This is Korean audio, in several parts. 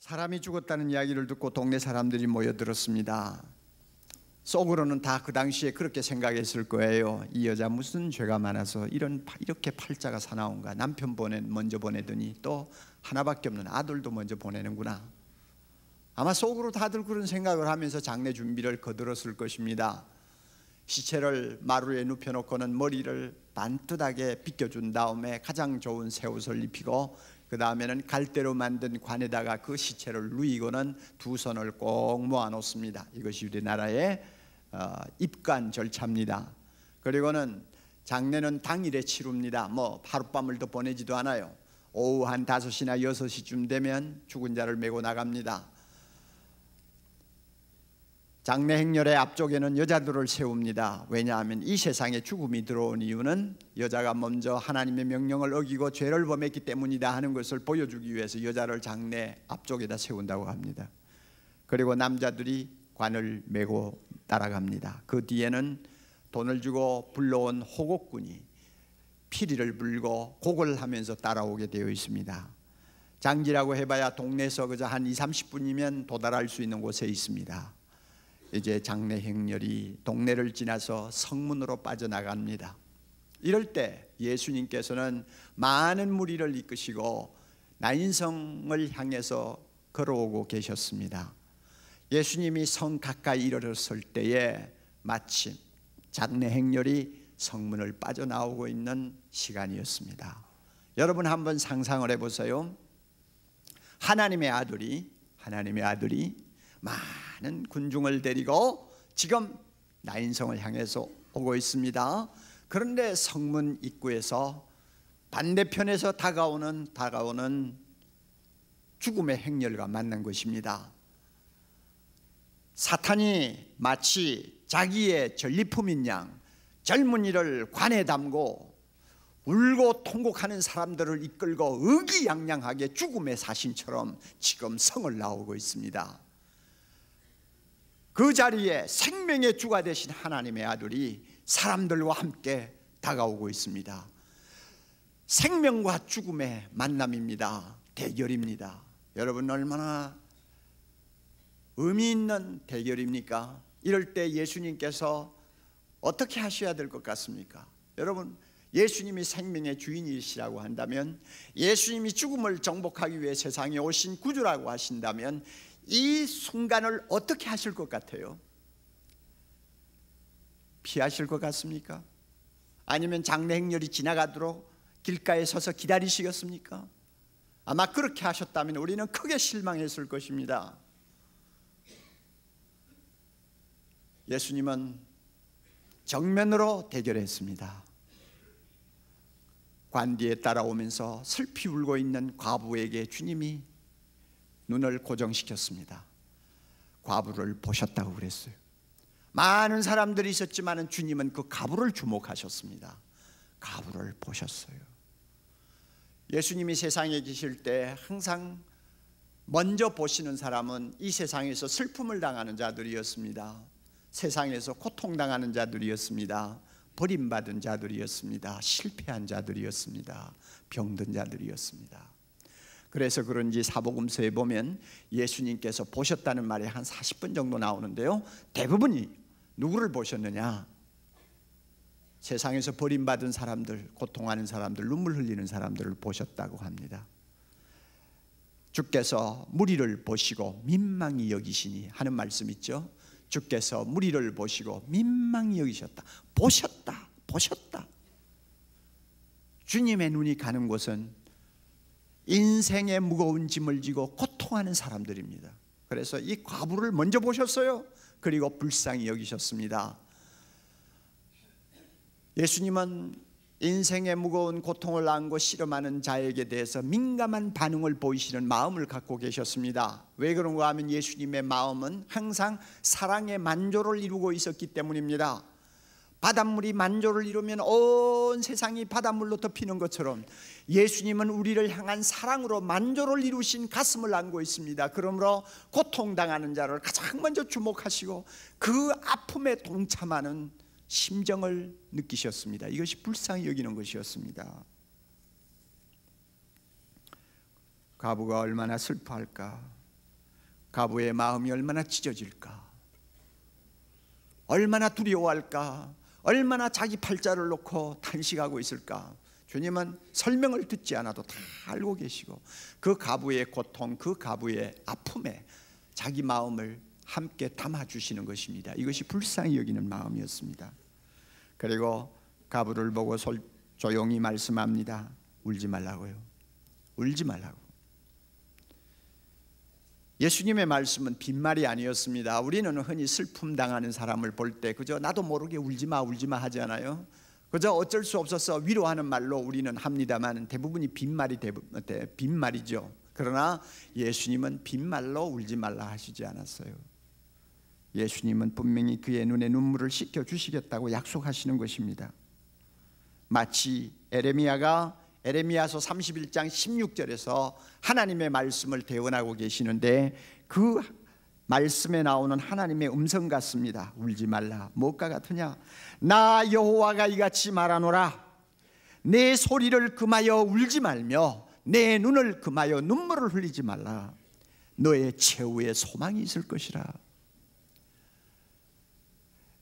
사람이 죽었다는 이야기를 듣고 동네 사람들이 모여들었습니다. 속으로는 다 그 당시에 그렇게 생각했을 거예요. 이 여자 무슨 죄가 많아서 이런 이렇게 팔자가 사나운가. 남편 보내 먼저 보내더니 또 하나밖에 없는 아들도 먼저 보내는구나. 아마 속으로 다들 그런 생각을 하면서 장례 준비를 거들었을 것입니다. 시체를 마루에 눕혀놓고는 머리를 반듯하게 빗겨준 다음에 가장 좋은 새 옷을 입히고 그 다음에는 갈대로 만든 관에다가 그 시체를 누이고는 두 손을 꼭 모아 놓습니다. 이것이 우리나라의 어, 입간 절차입니다. 그리고는 장례는 당일에 치릅니다. 뭐 하룻밤을 더 보내지도 않아요. 오후 한 5시나 6시쯤 되면 죽은 자를 메고 나갑니다. 장례 행렬의 앞쪽에는 여자들을 세웁니다. 왜냐하면 이 세상에 죽음이 들어온 이유는 여자가 먼저 하나님의 명령을 어기고 죄를 범했기 때문이다 하는 것을 보여주기 위해서 여자를 장례 앞쪽에다 세운다고 합니다. 그리고 남자들이 관을 메고 따라갑니다. 그 뒤에는 돈을 주고 불러온 호곡군이 피리를 불고 곡을 하면서 따라오게 되어 있습니다. 장기라고 해봐야 동네에서 그저 한 2, 30분이면 도달할 수 있는 곳에 있습니다. 이제 장례 행렬이 동네를 지나서 성문으로 빠져나갑니다. 이럴 때 예수님께서는 많은 무리를 이끄시고 나인성을 향해서 걸어오고 계셨습니다. 예수님이 성 가까이 이르렀을 때에 마침 장례 행렬이 성문을 빠져나오고 있는 시간이었습니다. 여러분 한번 상상을 해보세요. 하나님의 아들이 하나님의 아들이 막 많은 군중을 데리고 지금 나인성을 향해서 오고 있습니다. 그런데 성문 입구에서 반대편에서 다가오는 다가오는 죽음의 행렬과 만난 것입니다. 사탄이 마치 자기의 전리품인 양 젊은이를 관에 담고 울고 통곡하는 사람들을 이끌고 의기양양하게 죽음의 사신처럼 지금 성을 나오고 있습니다. 그 자리에 생명의 주가 되신 하나님의 아들이 사람들과 함께 다가오고 있습니다. 생명과 죽음의 만남입니다. 대결입니다. 여러분 얼마나 의미 있는 대결입니까? 이럴 때 예수님께서 어떻게 하셔야 될 것 같습니까? 여러분 예수님이 생명의 주인이시라고 한다면 예수님이 죽음을 정복하기 위해 세상에 오신 구주라고 하신다면 이 순간을 어떻게 하실 것 같아요? 피하실 것 같습니까? 아니면 장례 행렬이 지나가도록 길가에 서서 기다리시겠습니까? 아마 그렇게 하셨다면 우리는 크게 실망했을 것입니다. 예수님은 정면으로 대결했습니다. 관디에 따라오면서 슬피 울고 있는 과부에게 주님이 눈을 고정시켰습니다. 과부를 보셨다고 그랬어요. 많은 사람들이 있었지만 주님은 그 가부를 주목하셨습니다. 가부를 보셨어요. 예수님이 세상에 계실 때 항상 먼저 보시는 사람은 이 세상에서 슬픔을 당하는 자들이었습니다. 세상에서 고통당하는 자들이었습니다. 버림받은 자들이었습니다. 실패한 자들이었습니다. 병든 자들이었습니다. 그래서 그런지 사복음서에 보면 예수님께서 보셨다는 말이 한 40분 정도 나오는데요. 대부분이 누구를 보셨느냐? 세상에서 버림받은 사람들, 고통하는 사람들, 눈물 흘리는 사람들을 보셨다고 합니다. 주께서 무리를 보시고 민망히 여기시니 하는 말씀 있죠. 주께서 무리를 보시고 민망히 여기셨다. 보셨다. 보셨다. 주님의 눈이 가는 곳은 인생의 무거운 짐을 지고 고통하는 사람들입니다. 그래서 이 과부를 먼저 보셨어요. 그리고 불쌍히 여기셨습니다. 예수님은 인생의 무거운 고통을 안고 실험하는 자에게 대해서 민감한 반응을 보이시는 마음을 갖고 계셨습니다. 왜 그런가 하면 예수님의 마음은 항상 사랑의 만조를 이루고 있었기 때문입니다. 바닷물이 만조를 이루면 온 세상이 바닷물로 덮이는 것처럼 예수님은 우리를 향한 사랑으로 만조를 이루신 가슴을 안고 있습니다. 그러므로 고통당하는 자를 가장 먼저 주목하시고 그 아픔에 동참하는 심정을 느끼셨습니다. 이것이 불쌍히 여기는 것이었습니다. 가부가 얼마나 슬퍼할까? 가부의 마음이 얼마나 찢어질까? 얼마나 두려워할까? 얼마나 자기 팔자를 놓고 탄식하고 있을까? 주님은 설명을 듣지 않아도 다 알고 계시고 그 가부의 고통, 그 가부의 아픔에 자기 마음을 함께 담아 주시는 것입니다. 이것이 불쌍히 여기는 마음이었습니다. 그리고 가부를 보고 조용히 말씀합니다. 울지 말라고요. 울지 말라고. 예수님의 말씀은 빈말이 아니었습니다. 우리는 흔히 슬픔 당하는 사람을 볼 때 그저 나도 모르게 울지 마 울지 마 하잖아요. 그저 어쩔 수 없어서 위로하는 말로 우리는 합니다만 대부분이 빈말이 빈말이죠. 그러나 예수님은 빈말로 울지 말라 하시지 않았어요. 예수님은 분명히 그의 눈에 눈물을 씻겨 주시겠다고 약속하시는 것입니다. 마치 에레미야가 에레미야서 31장 16절에서 하나님의 말씀을 대원하고 계시는데 그 말씀에 나오는 하나님의 음성 같습니다. 울지 말라. 무엇과 같으냐? 나 여호와가 이같이 말하노라. 내 소리를 금하여 울지 말며 내 눈을 금하여 눈물을 흘리지 말라. 너의 최후의 소망이 있을 것이라.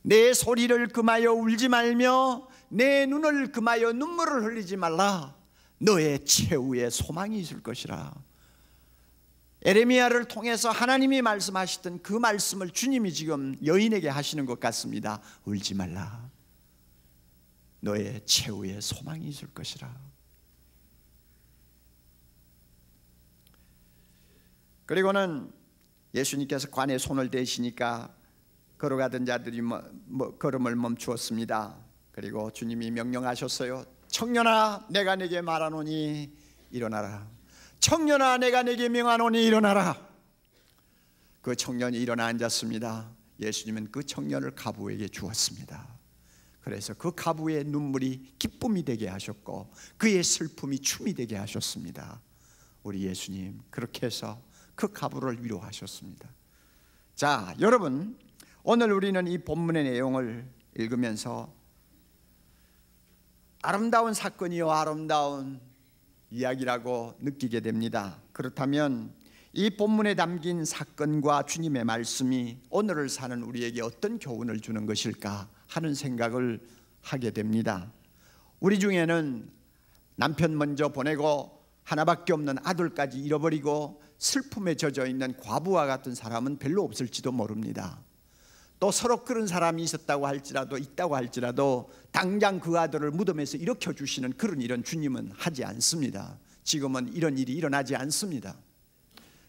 내 소리를 금하여 울지 말며 내 눈을 금하여 눈물을 흘리지 말라. 너의 최후의 소망이 있을 것이라. 에레미야를 통해서 하나님이 말씀하시던 그 말씀을 주님이 지금 여인에게 하시는 것 같습니다. 울지 말라. 너의 최후의 소망이 있을 것이라. 그리고는 예수님께서 관에 손을 대시니까 걸어가던 자들이 뭐, 뭐, 걸음을 멈추었습니다. 그리고 주님이 명령하셨어요. 청년아 내가 네게 말하노니 일어나라 청년아 내가 네게 명하노니 일어나라 그 청년이 일어나 앉았습니다 예수님은 그 청년을 가부에게 주었습니다 그래서 그 가부의 눈물이 기쁨이 되게 하셨고 그의 슬픔이 춤이 되게 하셨습니다 우리 예수님 그렇게 해서 그 가부를 위로하셨습니다 자 여러분 오늘 우리는 이 본문의 내용을 읽으면서 아름다운 사건이요 아름다운 이야기라고 느끼게 됩니다. 그렇다면 이 본문에 담긴 사건과 주님의 말씀이 오늘을 사는 우리에게 어떤 교훈을 주는 것일까 하는 생각을 하게 됩니다. 우리 중에는 남편 먼저 보내고 하나밖에 없는 아들까지 잃어버리고 슬픔에 젖어 있는 과부와 같은 사람은 별로 없을지도 모릅니다. 또 서로 그런 사람이 있었다고 할지라도 있다고 할지라도 당장 그 아들을 무덤에서 일으켜 주시는 그런 일은 주님은 하지 않습니다. 지금은 이런 일이 일어나지 않습니다.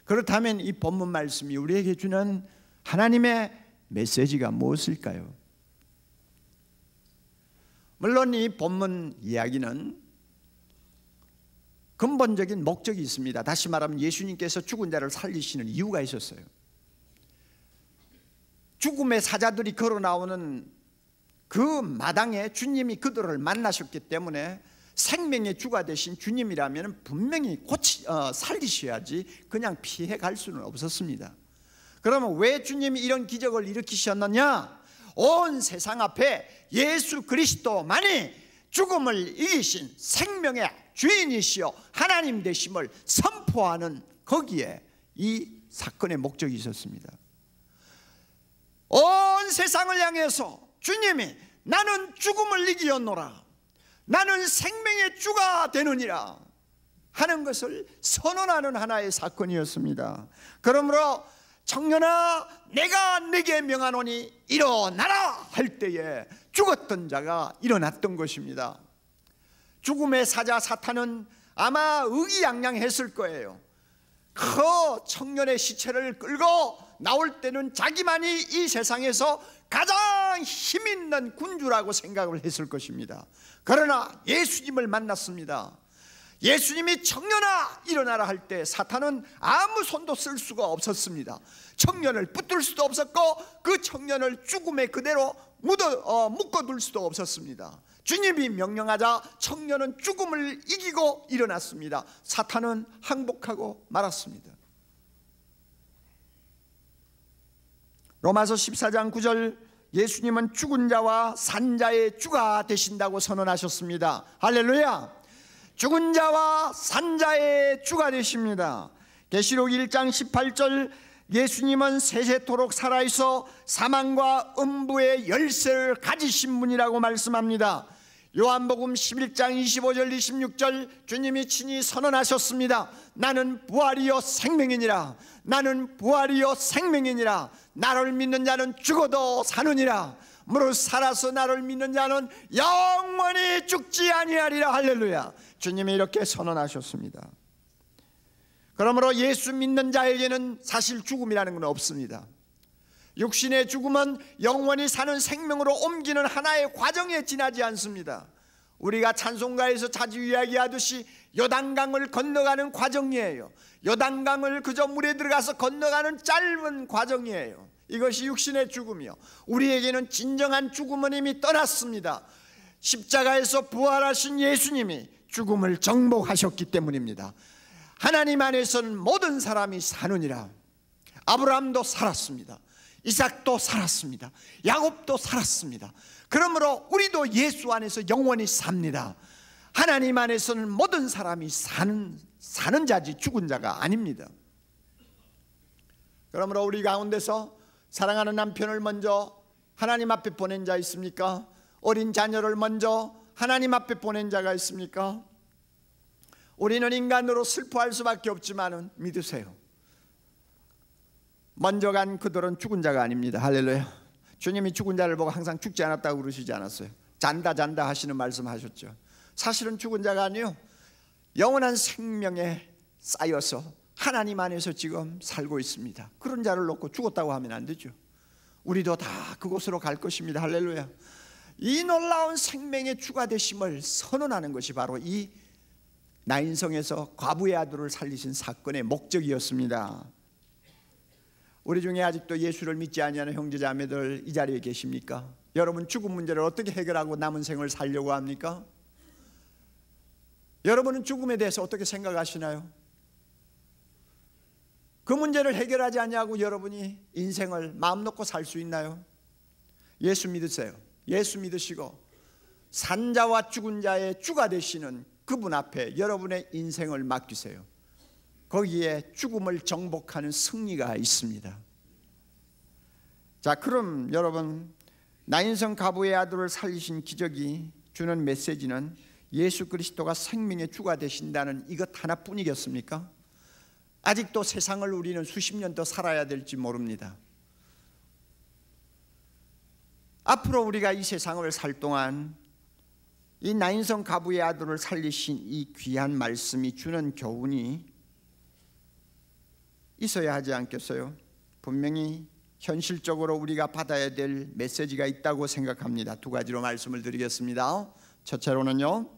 그렇다면 이 본문 말씀이 우리에게 주는 하나님의 메시지가 무엇일까요? 물론 이 본문 이야기는 근본적인 목적이 있습니다. 다시 말하면 예수님께서 죽은 자를 살리시는 이유가 있었어요. 죽음의 사자들이 걸어 나오는 그 마당에 주님이 그들을 만나셨기 때문에 생명의 주가 되신 주님이라면 분명히 고치, 어, 살리셔야지 그냥 피해 갈 수는 없었습니다. 그러면 왜 주님이 이런 기적을 일으키셨느냐? 온 세상 앞에 예수 그리스도만이 죽음을 이기신 생명의 주인이시여 하나님 되심을 선포하는 거기에 이 사건의 목적이 있었습니다. 온 세상을 향해서 주님이 나는 죽음을 이기었노라 나는 생명의 주가 되느니라 하는 것을 선언하는 하나의 사건이었습니다 그러므로 청년아 내가 네게 명하노니 일어나라 할 때에 죽었던 자가 일어났던 것입니다 죽음의 사자 사탄은 아마 의기양양했을 거예요 그 청년의 시체를 끌고 나올 때는 자기만이 이 세상에서 가장 힘 있는 군주라고 생각을 했을 것입니다. 그러나 예수님을 만났습니다. 예수님이 청년아 일어나라 할 때 사탄은 아무 손도 쓸 수가 없었습니다. 청년을 붙들 수도 없었고 그 청년을 죽음에 그대로 묻어, 어, 묶어둘 수도 없었습니다. 주님이 명령하자 청년은 죽음을 이기고 일어났습니다. 사탄은 항복하고 말았습니다. 로마서 14장 9절 예수님은 죽은 자와 산 자의 주가 되신다고 선언하셨습니다. 할렐루야. 죽은 자와 산 자의 주가 되십니다. 계시록 1장 18절 예수님은 세세토록 살아있어 사망과 음부의 열쇠를 가지신 분이라고 말씀합니다. 요한복음 11장 25절 26절 주님이 친히 선언하셨습니다. 나는 부활이요 생명이니라. 나는 부활이요 생명이니라. 나를 믿는 자는 죽어도 사느니라. 무릇 살아서 나를 믿는 자는 영원히 죽지 아니하리라 할렐루야. 주님이 이렇게 선언하셨습니다. 그러므로 예수 믿는 자에게는 사실 죽음이라는 건 없습니다. 육신의 죽음은 영원히 사는 생명으로 옮기는 하나의 과정에 지나지 않습니다. 우리가 찬송가에서 자주 이야기하듯이 요단강을 건너가는 과정이에요. 요단강을 그저 물에 들어가서 건너가는 짧은 과정이에요. 이것이 육신의 죽음이요. 우리에게는 진정한 죽음은 이미 떠났습니다. 십자가에서 부활하신 예수님이 죽음을 정복하셨기 때문입니다. 하나님 안에서는 모든 사람이 사느니라. 아브라함도 살았습니다. 이삭도 살았습니다. 야곱도 살았습니다. 그러므로 우리도 예수 안에서 영원히 삽니다. 하나님 안에서는 모든 사람이 사는 사는 자지 죽은 자가 아닙니다. 그러므로 우리 가운데서 사랑하는 남편을 먼저 하나님 앞에 보낸 자 있습니까? 어린 자녀를 먼저 하나님 앞에 보낸 자가 있습니까? 우리는 인간으로 슬퍼할 수밖에 없지만은 믿으세요. 먼저 간 그들은 죽은 자가 아닙니다. 할렐루야. 주님이 죽은 자를 보고 항상 죽지 않았다고 그러시지 않았어요. 잔다 잔다 하시는 말씀 하셨죠. 사실은 죽은 자가 아니요. 영원한 생명에 쌓여서 하나님 안에서 지금 살고 있습니다. 그런 자를 놓고 죽었다고 하면 안 되죠. 우리도 다 그곳으로 갈 것입니다. 할렐루야. 이 놀라운 생명의 주가 되심을 선언하는 것이 바로 이 나인성에서 과부의 아들을 살리신 사건의 목적이었습니다. 우리 중에 아직도 예수를 믿지 아니하는 형제자매들 이 자리에 계십니까? 여러분 죽음 문제를 어떻게 해결하고 남은 생을 살려고 합니까? 여러분은 죽음에 대해서 어떻게 생각하시나요? 그 문제를 해결하지 아니고 여러분이 인생을 마음 놓고 살 수 있나요? 예수 믿으세요. 예수 믿으시고 산자와 죽은 자의 주가 되시는 그분 앞에 여러분의 인생을 맡기세요. 거기에 죽음을 정복하는 승리가 있습니다. 자, 그럼 여러분 나인성 가부의 아들을 살리신 기적이 주는 메시지는 예수 그리스도가 생명의 주가 되신다는 이것 하나뿐이겠습니까? 아직도 세상을 우리는 수십 년 더 살아야 될지 모릅니다. 앞으로 우리가 이 세상을 살 동안 이 나인성 가부의 아들을 살리신 이 귀한 말씀이 주는 교훈이 있어야 하지 않겠어요? 분명히 현실적으로 우리가 받아야 될 메시지가 있다고 생각합니다. 두 가지로 말씀을 드리겠습니다. 첫째로는요.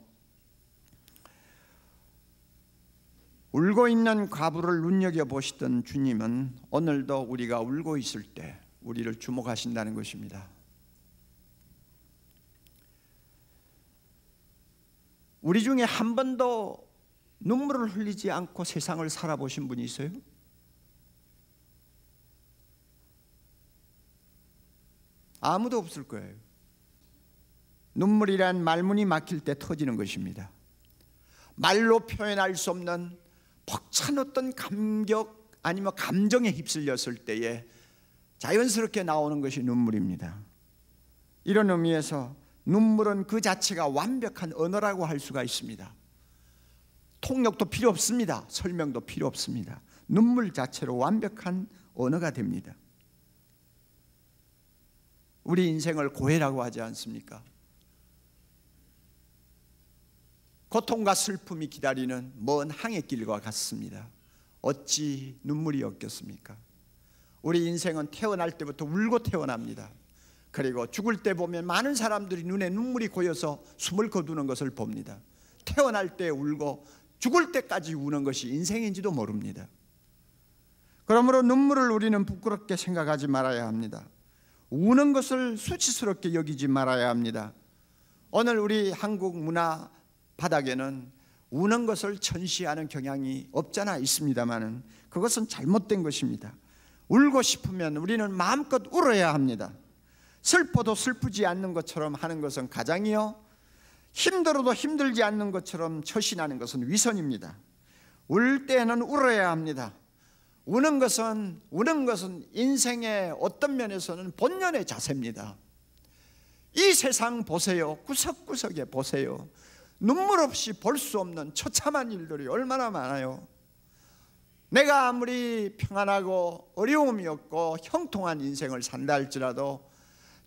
울고 있는 과부를 눈여겨 보시던 주님은 오늘도 우리가 울고 있을 때 우리를 주목하신다는 것입니다. 우리 중에 한 번도 눈물을 흘리지 않고 세상을 살아보신 분이 있어요? 아무도 없을 거예요. 눈물이란 말문이 막힐 때 터지는 것입니다. 말로 표현할 수 없는 벅찬 어떤 감격 아니면 감정에 휩쓸렸을 때에 자연스럽게 나오는 것이 눈물입니다. 이런 의미에서 눈물은 그 자체가 완벽한 언어라고 할 수가 있습니다. 통역도 필요 없습니다. 설명도 필요 없습니다. 눈물 자체로 완벽한 언어가 됩니다. 우리 인생을 고해라고 하지 않습니까? 고통과 슬픔이 기다리는 먼 항해 길과 같습니다. 어찌 눈물이 없겠습니까? 우리 인생은 태어날 때부터 울고 태어납니다. 그리고 죽을 때 보면 많은 사람들이 눈에 눈물이 고여서 숨을 거두는 것을 봅니다. 태어날 때 울고 죽을 때까지 우는 것이 인생인지도 모릅니다. 그러므로 눈물을 우리는 부끄럽게 생각하지 말아야 합니다. 우는 것을 수치스럽게 여기지 말아야 합니다. 오늘 우리 한국 문화 바닥에는 우는 것을 전시하는 경향이 없잖아 있습니다만은 그것은 잘못된 것입니다. 울고 싶으면 우리는 마음껏 울어야 합니다. 슬퍼도 슬프지 않는 것처럼 하는 것은 가장이요. 힘들어도 힘들지 않는 것처럼 처신하는 것은 위선입니다. 울 때는 울어야 합니다. 우는 것은 우는 것은 인생의 어떤 면에서는 본연의 자세입니다. 이 세상 보세요. 구석구석에 보세요. 눈물 없이 볼 수 없는 처참한 일들이 얼마나 많아요. 내가 아무리 평안하고 어려움이 없고 형통한 인생을 산다 할지라도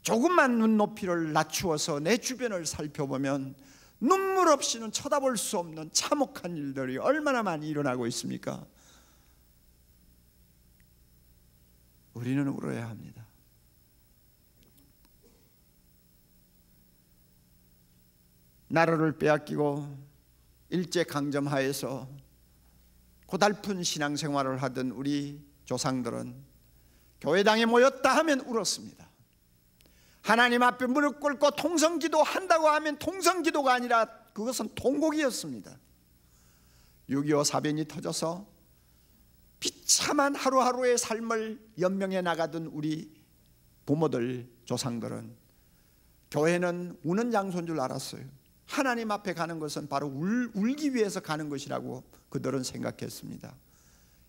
조금만 눈높이를 낮추어서 내 주변을 살펴보면 눈물 없이는 쳐다볼 수 없는 참혹한 일들이 얼마나 많이 일어나고 있습니까? 우리는 울어야 합니다. 나라를 빼앗기고 일제 강점하에서 고달픈 신앙생활을 하던 우리 조상들은 교회당에 모였다 하면 울었습니다. 하나님 앞에 무릎 꿇고 통성기도 한다고 하면 통성기도가 아니라 그것은 통곡이었습니다. 6.25 사변이 터져서 비참한 하루하루의 삶을 연명해 나가던 우리 부모들 조상들은 교회는 우는 장소인 줄 알았어요 하나님 앞에 가는 것은 바로 울, 울기 위해서 가는 것이라고 그들은 생각했습니다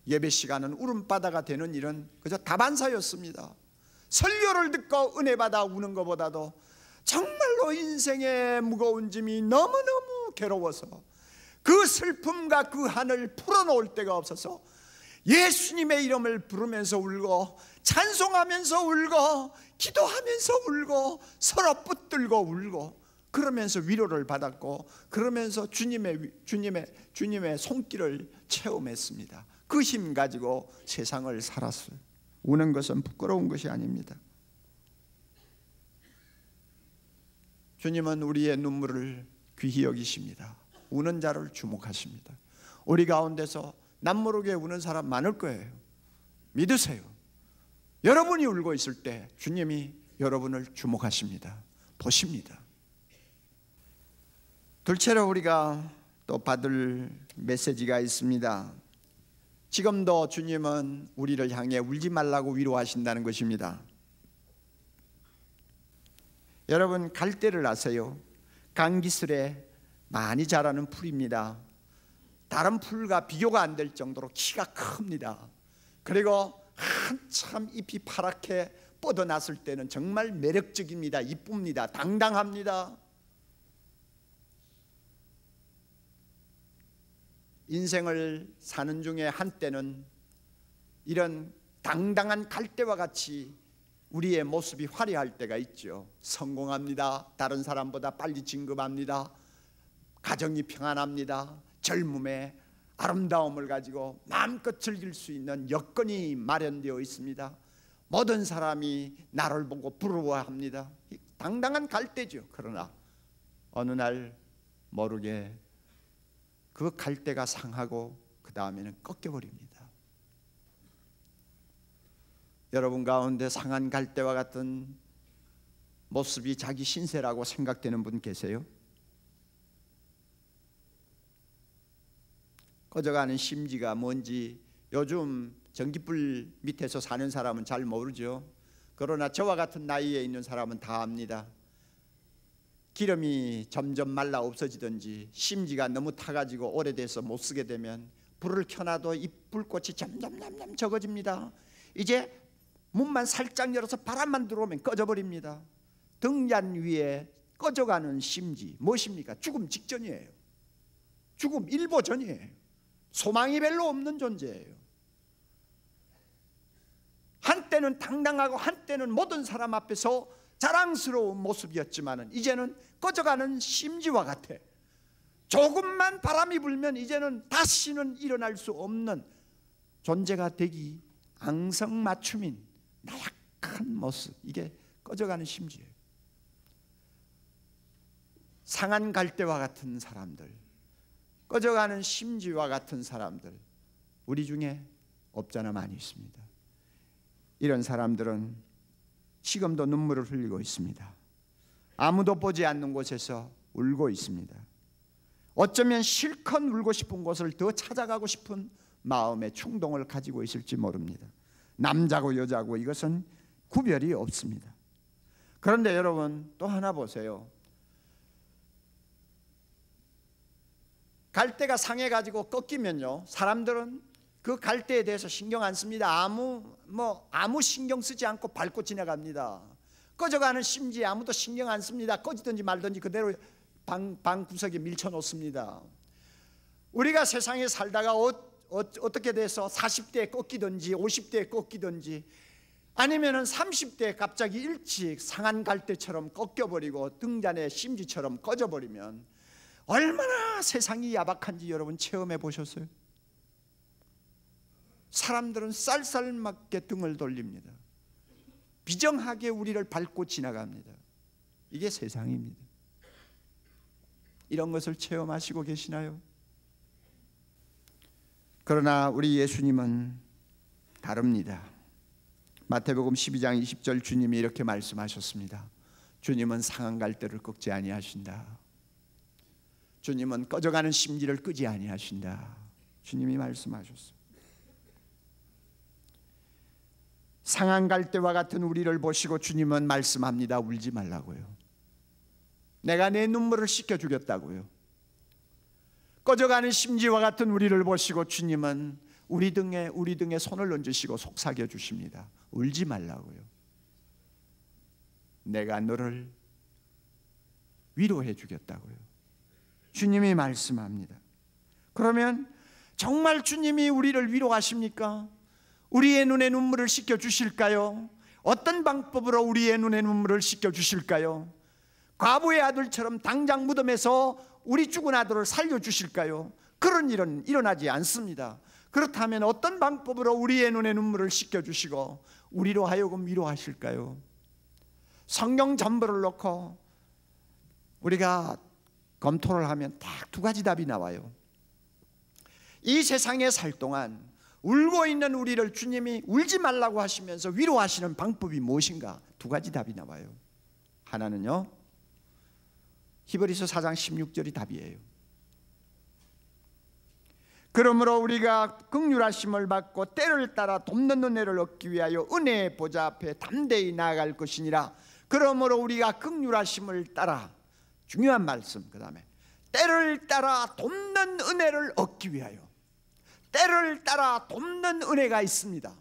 예배 시간은 울음바다가 되는 일은 그저 다반사였습니다 설교를 듣고 은혜 받아 우는 것보다도 정말로 인생의 무거운 짐이 너무너무 괴로워서 그 슬픔과 그 한을 풀어놓을 데가 없어서 예수님의 이름을 부르면서 울고 찬송하면서 울고 기도하면서 울고 서로 붙들고 울고 그러면서 위로를 받았고 그러면서 주님의 주님의 주님의 손길을 체험했습니다. 그 힘 가지고 세상을 살았어요. 우는 것은 부끄러운 것이 아닙니다. 주님은 우리의 눈물을 귀히 여기십니다. 우는 자를 주목하십니다. 우리 가운데서 남모르게 우는 사람 많을 거예요. 믿으세요. 여러분이 울고 있을 때 주님이 여러분을 주목하십니다. 보십니다. 둘째로 우리가 또 받을 메시지가 있습니다. 지금도 주님은 우리를 향해 울지 말라고 위로하신다는 것입니다. 여러분 갈대를 아세요? 강기슬에 많이 자라는 풀입니다. 다른 풀과 비교가 안 될 정도로 키가 큽니다. 그리고 한참 잎이 파랗게 뻗어났을 때는 정말 매력적입니다. 이쁩니다. 당당합니다. 인생을 사는 중에 한때는 이런 당당한 갈대와 같이 우리의 모습이 화려할 때가 있죠. 성공합니다. 다른 사람보다 빨리 진급합니다. 가정이 평안합니다. 젊음의 아름다움을 가지고 마음껏 즐길 수 있는 여건이 마련되어 있습니다. 모든 사람이 나를 보고 부러워합니다. 당당한 갈대죠. 그러나 어느 날 모르게 그 갈대가 상하고 그 다음에는 꺾여버립니다. 여러분 가운데 상한 갈대와 같은 모습이 자기 신세라고 생각되는 분 계세요? 꺼져가는 심지가 뭔지 요즘 전기불 밑에서 사는 사람은 잘 모르죠. 그러나 저와 같은 나이에 있는 사람은 다 압니다. 기름이 점점 말라 없어지든지 심지가 너무 타가지고 오래돼서 못 쓰게 되면 불을 켜놔도 이 불꽃이 점점점점 적어집니다. 이제 문만 살짝 열어서 바람만 들어오면 꺼져버립니다. 등잔 위에 꺼져가는 심지 무엇입니까? 죽음 직전이에요. 죽음 일보 전이에요. 소망이 별로 없는 존재예요. 한때는 당당하고 한때는 모든 사람 앞에서 자랑스러운 모습이었지만 이제는 꺼져가는 심지와 같아. 조금만 바람이 불면 이제는 다시는 일어날 수 없는 존재가 되기 앙성맞춤인 나약한 모습 이게 꺼져가는 심지예요. 상한 갈대와 같은 사람들 꺼져가는 심지와 같은 사람들 우리 중에 없잖아 많이 있습니다. 이런 사람들은 지금도 눈물을 흘리고 있습니다. 아무도 보지 않는 곳에서 울고 있습니다. 어쩌면 실컷 울고 싶은 곳을 더 찾아가고 싶은 마음의 충동을 가지고 있을지 모릅니다. 남자고 여자고 이것은 구별이 없습니다. 그런데 여러분 또 하나 보세요. 갈대가 상해가지고 꺾이면요 사람들은 그 갈대에 대해서 신경 안 씁니다 아무 뭐 아무 신경 쓰지 않고 밟고 지나갑니다 꺼져가는 심지 아무도 신경 안 씁니다 꺼지든지 말든지 그대로 방, 방 구석에 밀쳐놓습니다 우리가 세상에 살다가 어, 어, 어떻게 돼서 40대에 꺾이든지 50대에 꺾이든지 아니면 은 30대에 갑자기 일찍 상한 갈대처럼 꺾여버리고 등잔의 심지처럼 꺼져버리면 얼마나 세상이 야박한지 여러분 체험해 보셨어요? 사람들은 쌀쌀맞게 등을 돌립니다. 비정하게 우리를 밟고 지나갑니다. 이게 세상입니다. 이런 것을 체험하시고 계시나요? 그러나 우리 예수님은 다릅니다. 마태복음 12장 20절 주님이 이렇게 말씀하셨습니다. 주님은 상한 갈대를 꺾지 아니하신다. 주님은 꺼져가는 심지를 끄지 아니하신다. 주님이 말씀하셨습니다. 상한 갈대와 같은 우리를 보시고 주님은 말씀합니다. 울지 말라고요. 내가 내 눈물을 씻겨주겠다고요. 꺼져가는 심지와 같은 우리를 보시고 주님은 우리 등에 우리 등에 손을 얹으시고 속삭여 주십니다. 울지 말라고요. 내가 너를 위로해 주겠다고요. 주님이 말씀합니다. 그러면 정말 주님이 우리를 위로하십니까? 우리의 눈에 눈물을 씻겨 주실까요? 어떤 방법으로 우리의 눈에 눈물을 씻겨 주실까요? 과부의 아들처럼 당장 무덤에서 우리 죽은 아들을 살려 주실까요? 그런 일은 일어나지 않습니다. 그렇다면 어떤 방법으로 우리의 눈에 눈물을 씻겨 주시고 우리로 하여금 위로하실까요? 성경 전부를 놓고 우리가 검토를 하면 딱 두 가지 답이 나와요. 이 세상에 살 동안 울고 있는 우리를 주님이 울지 말라고 하시면서 위로하시는 방법이 무엇인가? 두 가지 답이 나와요. 하나는요. 히브리서 4장 16절이 답이에요. 그러므로 우리가 극률하심을 받고 때를 따라 돕는 은혜를 얻기 위하여 은혜의 보좌 앞에 담대히 나아갈 것이니라. 그러므로 우리가 극률하심을 따라 중요한 말씀 그 다음에 때를 따라 돕는 은혜를 얻기 위하여 때를 따라 돕는 은혜가 있습니다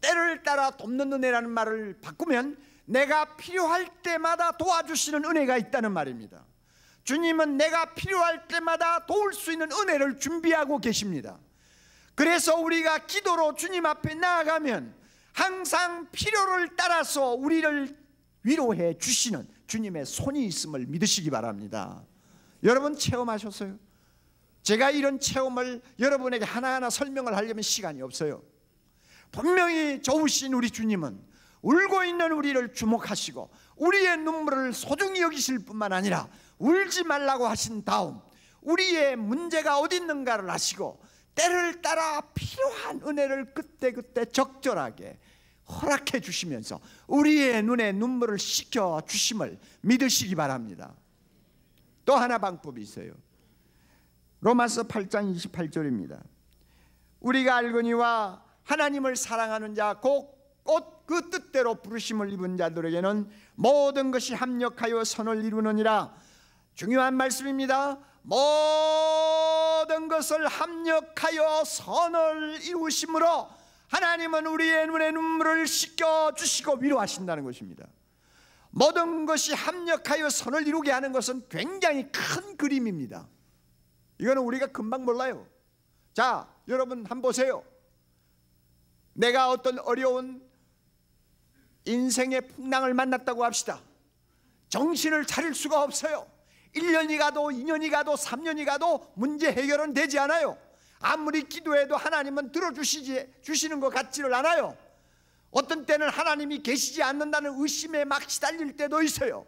때를 따라 돕는 은혜라는 말을 바꾸면 내가 필요할 때마다 도와주시는 은혜가 있다는 말입니다 주님은 내가 필요할 때마다 도울 수 있는 은혜를 준비하고 계십니다 그래서 우리가 기도로 주님 앞에 나아가면 항상 필요를 따라서 우리를 위로해 주시는 주님의 손이 있음을 믿으시기 바랍니다. 여러분 체험하셨어요? 제가 이런 체험을 여러분에게 하나하나 설명을 하려면 시간이 없어요. 분명히 좋으신 우리 주님은 울고 있는 우리를 주목하시고 우리의 눈물을 소중히 여기실 뿐만 아니라 울지 말라고 하신 다음 우리의 문제가 어디 있는가를 아시고 때를 따라 필요한 은혜를 그때그때 적절하게 허락해 주시면서 우리의 눈에 눈물을 씻겨 주심을 믿으시기 바랍니다. 또 하나 방법이 있어요. 로마서 8장 28절입니다. 우리가 알거니와 하나님을 사랑하는 자 곧 그 뜻대로 부르심을 입은 자들에게는 모든 것이 합력하여 선을 이루느니라. 중요한 말씀입니다. 모든 것을 합력하여 선을 이루심으로 하나님은 우리의 눈에 눈물을 씻겨 주시고 위로하신다는 것입니다. 모든 것이 합력하여 선을 이루게 하는 것은 굉장히 큰 그림입니다. 이거는 우리가 금방 몰라요. 자, 여러분 한번 보세요. 내가 어떤 어려운 인생의 풍랑을 만났다고 합시다. 정신을 차릴 수가 없어요. 1년이 가도 2년이 가도 3년이 가도 문제 해결은 되지 않아요. 아무리 기도해도 하나님은 들어주시지 주시는 것 같지를 않아요. 어떤 때는 하나님이 계시지 않는다는 의심에 막 시달릴 때도 있어요.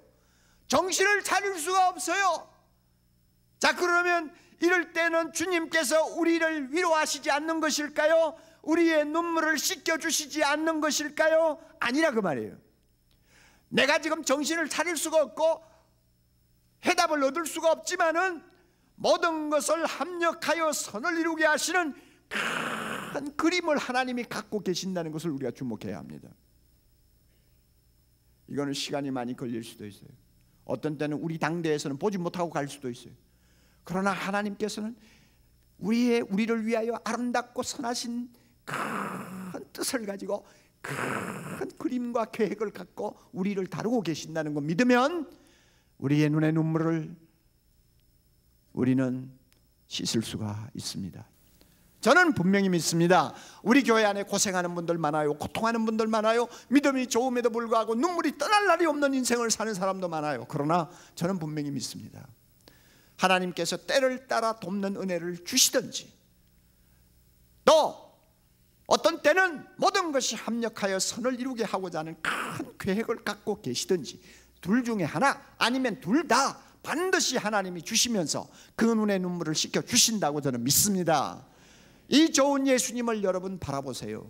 정신을 차릴 수가 없어요. 자 그러면 이럴 때는 주님께서 우리를 위로하시지 않는 것일까요? 우리의 눈물을 씻겨주시지 않는 것일까요? 아니라 그 말이에요 내가 지금 정신을 차릴 수가 없고 해답을 얻을 수가 없지만은 모든 것을 합력하여 선을 이루게 하시는 큰 그림을 하나님이 갖고 계신다는 것을 우리가 주목해야 합니다. 이거는 시간이 많이 걸릴 수도 있어요. 어떤 때는 우리 당대에서는 보지 못하고 갈 수도 있어요. 그러나 하나님께서는 우리의 우리를 위하여 아름답고 선하신 큰 뜻을 가지고 큰 그림과 계획을 갖고 우리를 다루고 계신다는 거 믿으면 우리의 눈에 눈물을 우리는 씻을 수가 있습니다. 저는 분명히 믿습니다. 우리 교회 안에 고생하는 분들 많아요. 고통하는 분들 많아요. 믿음이 좋음에도 불구하고 눈물이 떠날 날이 없는 인생을 사는 사람도 많아요. 그러나 저는 분명히 믿습니다. 하나님께서 때를 따라 돕는 은혜를 주시든지 또 어떤 때는 모든 것이 합력하여 선을 이루게 하고자 하는 큰 계획을 갖고 계시든지 둘 중에 하나 아니면 둘다 반드시 하나님이 주시면서 그 눈의 눈물을 씻겨 주신다고 저는 믿습니다. 이 좋은 예수님을 여러분 바라보세요.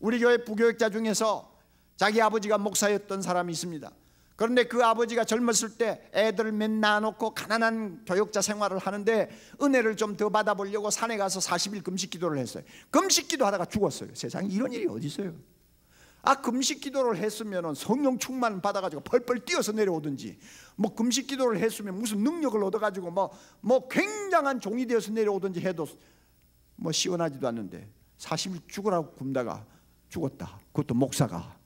우리 교회 부교육자 중에서 자기 아버지가 목사였던 사람이 있습니다. 그런데 그 아버지가 젊었을 때애들맨 낳아놓고 가난한 교육자 생활을 하는데 은혜를 좀 더 받아보려고 산에 가서 40일 금식 기도를 했어요. 금식 기도하다가 죽었어요. 세상에 이런 일이 어디 있어요? 아 금식 기도를 했으면 성령 충만 받아가지고 벌벌 뛰어서 내려오든지 뭐 금식 기도를 했으면 무슨 능력을 얻어가지고 뭐뭐 뭐 굉장한 종이 되어서 내려오든지 해도 뭐 시원하지도 않는데 40일 죽으라고 굶다가 죽었다 그것도 목사가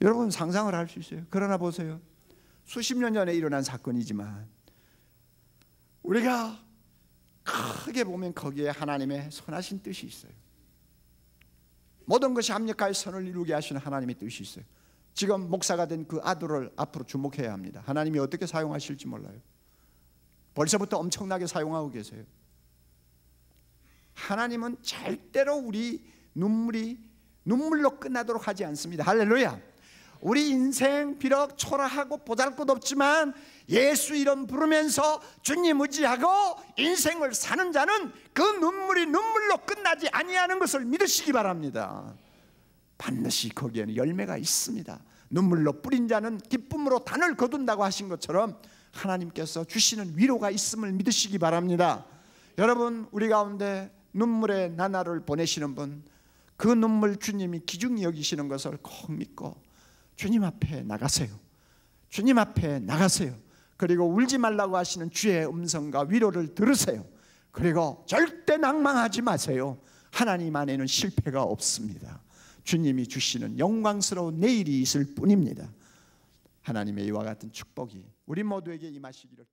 여러분 상상을 할 수 있어요 그러나 보세요 수십 년 전에 일어난 사건이지만 우리가 크게 보면 거기에 하나님의 선하신 뜻이 있어요 모든 것이 합력하여 선을 이루게 하시는 하나님의 뜻이 있어요. 지금 목사가 된 그 아들을 앞으로 주목해야 합니다. 하나님이 어떻게 사용하실지 몰라요. 벌써부터 엄청나게 사용하고 계세요. 하나님은 절대로 우리 눈물이 눈물로 끝나도록 하지 않습니다. 할렐루야. 우리 인생 비록 초라하고 보잘것없지만 예수 이름 부르면서 주님 의지하고 인생을 사는 자는 그 눈물이 눈물로 끝나지 아니하는 것을 믿으시기 바랍니다. 반드시 거기에는 열매가 있습니다. 눈물로 뿌린 자는 기쁨으로 단을 거둔다고 하신 것처럼 하나님께서 주시는 위로가 있음을 믿으시기 바랍니다. 여러분 우리 가운데 눈물의 나날을 보내시는 분 그 눈물 주님이 기중 여기시는 것을 꼭 믿고 주님 앞에 나가세요. 주님 앞에 나가세요. 그리고 울지 말라고 하시는 주의 음성과 위로를 들으세요. 그리고 절대 낭망하지 마세요. 하나님 안에는 실패가 없습니다. 주님이 주시는 영광스러운 내일이 있을 뿐입니다. 하나님의 이와 같은 축복이 우리 모두에게 임하시기를